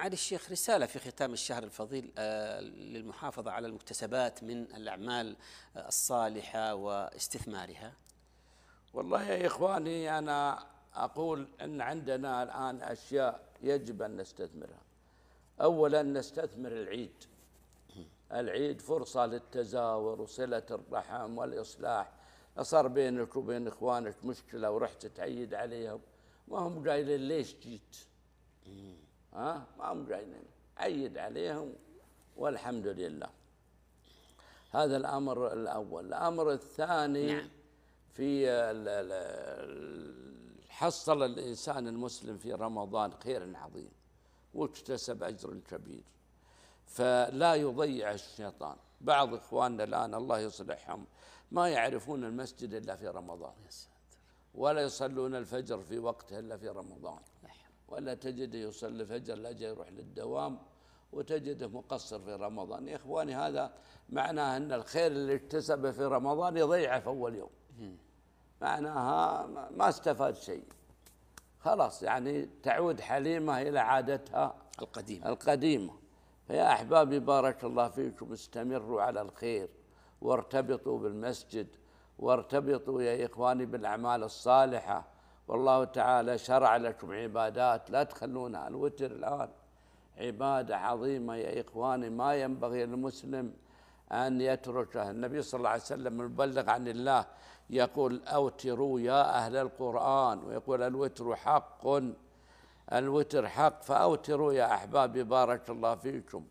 علي الشيخ رسالة في ختام الشهر الفضيل آه، للمحافظة على المكتسبات من الأعمال آه، الصالحة واستثمارها والله يا إخواني أنا أقول أن عندنا الآن أشياء يجب أن نستثمرها أولا نستثمر العيد العيد فرصة للتزاور وصلة الرحم والإصلاح صار بينك وبين إخوانك مشكلة ورحت تعيد عليهم وهم قايلين ليش جيت ها ما هم جايين عيد عليهم والحمد لله هذا الأمر الأول الأمر الثاني نعم. في حصل الإنسان المسلم في رمضان خير عظيم واكتسب أجر كبير فلا يضيع الشيطان بعض إخواننا الآن الله يصلحهم ما يعرفون المسجد إلا في رمضان ولا يصلون الفجر في وقته إلا في رمضان ولا تجده يصلي الفجر لا جاي يروح للدوام وتجده مقصر في رمضان يا إخواني هذا معناه أن الخير اللي اكتسبه في رمضان يضيعه في أول يوم معناها ما استفاد شيء خلاص يعني تعود حليمة إلى عادتها القديمة القديمة فيا أحبابي بارك الله فيكم استمروا على الخير وارتبطوا بالمسجد وارتبطوا يا إخواني بالأعمال الصالحة والله تعالى شرع لكم عبادات لا تخلونها الوتر الآن عبادة عظيمة يا إخواني ما ينبغي للمسلم أن يتركه النبي صلى الله عليه وسلم المبلغ عن الله يقول أوتروا يا أهل القرآن ويقول الوتر حق الوتر حق فأوتروا يا أحبابي بارك الله فيكم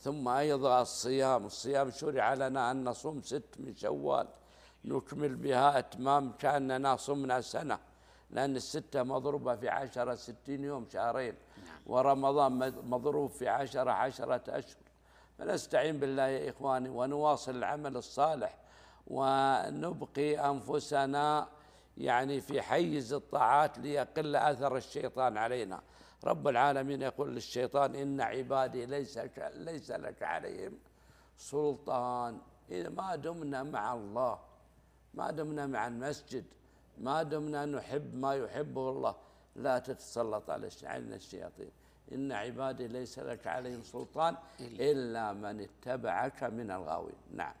ثم أيضا الصيام الصيام شرع لنا أن نصوم ست من شوال نكمل بها أتمام كأننا صمنا سنة لأن الستة مضروبة في عشرة ستين يوم شهرين نعم. ورمضان مضروب في عشرة عشرة أشهر فنستعين بالله يا إخواني ونواصل العمل الصالح ونبقي أنفسنا يعني في حيز الطاعات ليقل أثر الشيطان علينا رب العالمين يقول للشيطان إن عبادي ليس ليس لك عليهم سلطان إذا ما دمنا مع الله ما دمنا مع المسجد ما دمنا نحب ما يحبه الله لا تتسلط على علينا الشياطين إن عبادي ليس لك عليهم سلطان إلا من اتبعك من الغاوين نعم